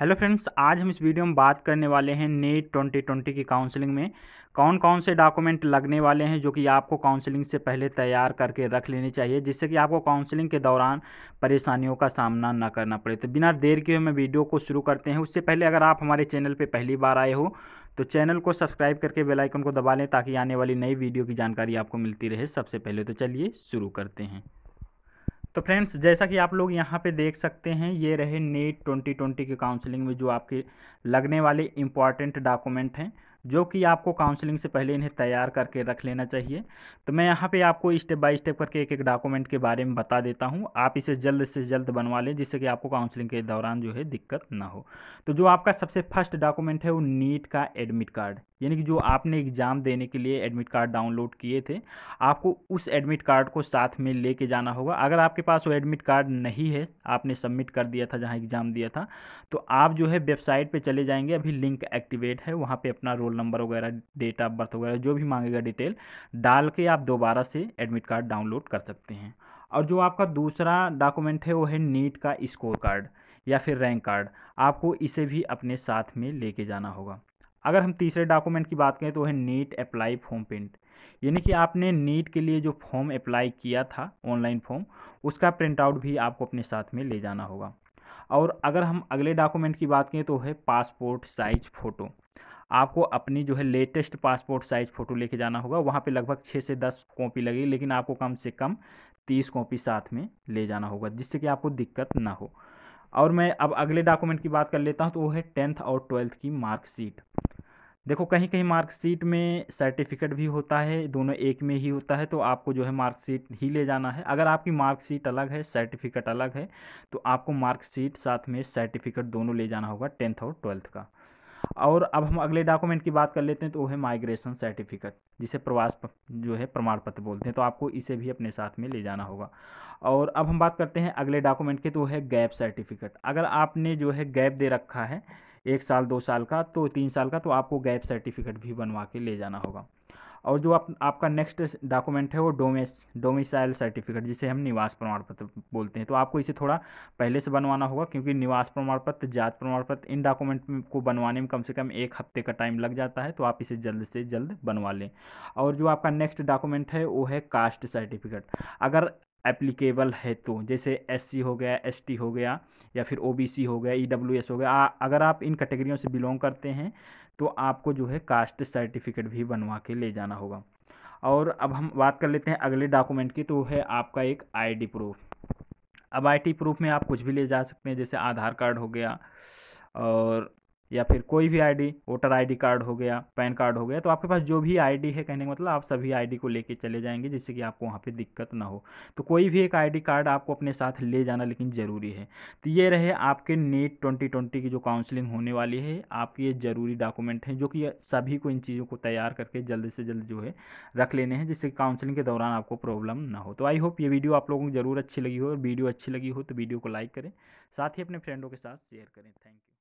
hello friends आज हम इस वीडियो में बात करने वाले हैं नेट 2020 की काउंसलिंग में कौन कौन से डॉक्यूमेंट लगने वाले हैं जो कि आपको काउंसलिंग से पहले तैयार करके रख लेने चाहिए जिससे कि आपको काउंसलिंग के दौरान परेशानियों का सामना न करना पड़े तो बिना देर के हमें वीडियो को शुरू करते हैं उससे पहले अगर आप हमारे चैनल पर पहली बार आए हो तो चैनल को सब्सक्राइब करके बेलाइकन को दबा लें ताकि आने वाली नई वीडियो की जानकारी आपको मिलती रहे सबसे पहले तो चलिए शुरू करते हैं तो फ्रेंड्स जैसा कि आप लोग यहाँ पे देख सकते हैं ये रहे नेट 2020 के काउंसलिंग में जो आपके लगने वाले इम्पॉर्टेंट डॉक्यूमेंट हैं जो कि आपको काउंसलिंग से पहले इन्हें तैयार करके रख लेना चाहिए तो मैं यहाँ पे आपको स्टेप बाय स्टेप करके एक एक डॉक्यूमेंट के बारे में बता देता हूँ आप इसे जल्द से जल्द बनवा लें जिससे कि आपको काउंसलिंग के दौरान जो है दिक्कत ना हो तो जो आपका सबसे फर्स्ट डॉक्यूमेंट है वो नीट का एडमिट कार्ड यानी कि जो आपने एग्ज़ाम देने के लिए एडमिट कार्ड डाउनलोड किए थे आपको उस एडमिट कार्ड को साथ में लेके जाना होगा अगर आपके पास वो एडमिट कार्ड नहीं है आपने सबमिट कर दिया था जहाँ एग्ज़ाम दिया था तो आप जो है वेबसाइट पे चले जाएंगे अभी लिंक एक्टिवेट है वहाँ पे अपना रोल नंबर वगैरह डेट ऑफ बर्थ वगैरह जो भी मांगेगा डिटेल डाल के आप दोबारा से एडमिट कार्ड डाउनलोड कर सकते हैं और जो आपका दूसरा डॉक्यूमेंट है वो है नीट का स्कोर कार्ड या फिर रैंक कार्ड आपको इसे भी अपने साथ में लेके जाना होगा अगर हम तीसरे डॉक्यूमेंट की बात करें तो है नीट अप्लाई फॉर्म प्रिंट यानी कि आपने नीट के लिए जो फॉर्म अप्लाई किया था ऑनलाइन फॉर्म उसका प्रिंट आउट भी आपको अपने साथ में ले जाना होगा और अगर हम अगले डॉक्यूमेंट की बात करें तो है पासपोर्ट साइज फ़ोटो आपको अपनी जो है लेटेस्ट पासपोर्ट साइज़ फ़ोटो लेके जाना होगा वहाँ पे लगभग छः से दस कॉपी लगेगी लेकिन आपको कम से कम तीस कॉपी साथ में ले जाना होगा जिससे कि आपको दिक्कत ना हो और मैं अब अगले डॉक्यूमेंट की बात कर लेता हूँ तो वो है टेंथ और ट्वेल्थ की मार्कशीट देखो कहीं कहीं मार्कशीट में सर्टिफिकेट भी होता है दोनों एक में ही होता है तो आपको जो है मार्कशीट ही ले जाना है अगर आपकी मार्कशीट अलग है सर्टिफिकेट अलग है तो आपको मार्कशीट साथ में सर्टिफिकेट दोनों ले जाना होगा टेंथ और ट्वेल्थ का और अब हम अगले डॉक्यूमेंट की बात कर लेते हैं तो वो है माइग्रेशन सर्टिफिकेट जिसे प्रवास जो है प्रमाण पत्र बोलते हैं तो आपको इसे भी अपने साथ में ले जाना होगा और अब हम बात करते हैं अगले डॉक्यूमेंट के तो है गैप सर्टिफिकेट अगर आपने जो है गैप दे रखा है एक साल दो साल का तो तीन साल का तो आपको गैप सर्टिफिकेट भी बनवा के ले जाना होगा और जो आप आपका नेक्स्ट डॉक्यूमेंट है वो डोमेस डोमिसाइल सर्टिफिकेट जिसे हम निवास प्रमाण पत्र बोलते हैं तो आपको इसे थोड़ा पहले से बनवाना होगा क्योंकि निवास प्रमाण पत्र जात प्रमाण पत्र इन डॉक्यूमेंट को बनवाने में कम से कम एक हफ्ते का टाइम लग जाता है तो आप इसे जल्द से जल्द बनवा लें और जो आपका नेक्स्ट डॉक्यूमेंट है वो है कास्ट सर्टिफिकेट अगर एप्लीकेबल है तो जैसे एससी हो गया एसटी हो गया या फिर ओबीसी हो गया ईडब्ल्यूएस e हो गया आ, अगर आप इन कैटेगरियों से बिलोंग करते हैं तो आपको जो है कास्ट सर्टिफिकेट भी बनवा के ले जाना होगा और अब हम बात कर लेते हैं अगले डॉक्यूमेंट की तो वो है आपका एक आईडी प्रूफ अब आईडी प्रूफ में आप कुछ भी ले जा सकते हैं जैसे आधार कार्ड हो गया और या फिर कोई भी आईडी वोटर आईडी कार्ड हो गया पैन कार्ड हो गया तो आपके पास जो भी आईडी है कहने का मतलब आप सभी आईडी को लेके चले जाएंगे जिससे कि आपको वहाँ पे दिक्कत ना हो तो कोई भी एक आईडी कार्ड आपको अपने साथ ले जाना लेकिन ज़रूरी है तो ये रहे आपके नेट ट्वेंटी ट्वेंटी की जो काउंसलिंग होने वाली है आपके ये ज़रूरी डॉक्यूमेंट हैं जो कि सभी को इन चीज़ों को तैयार करके जल्द से जल्द जो है रख लेने हैं जिससे काउंसलिंग के दौरान आपको प्रॉब्लम ना हो तो आई होप ये वीडियो आप लोगों को ज़रूर अच्छी लगी हो और वीडियो अच्छी लगी हो तो वीडियो को लाइक करें साथ ही अपने फ्रेंडों के साथ शेयर करें थैंक यू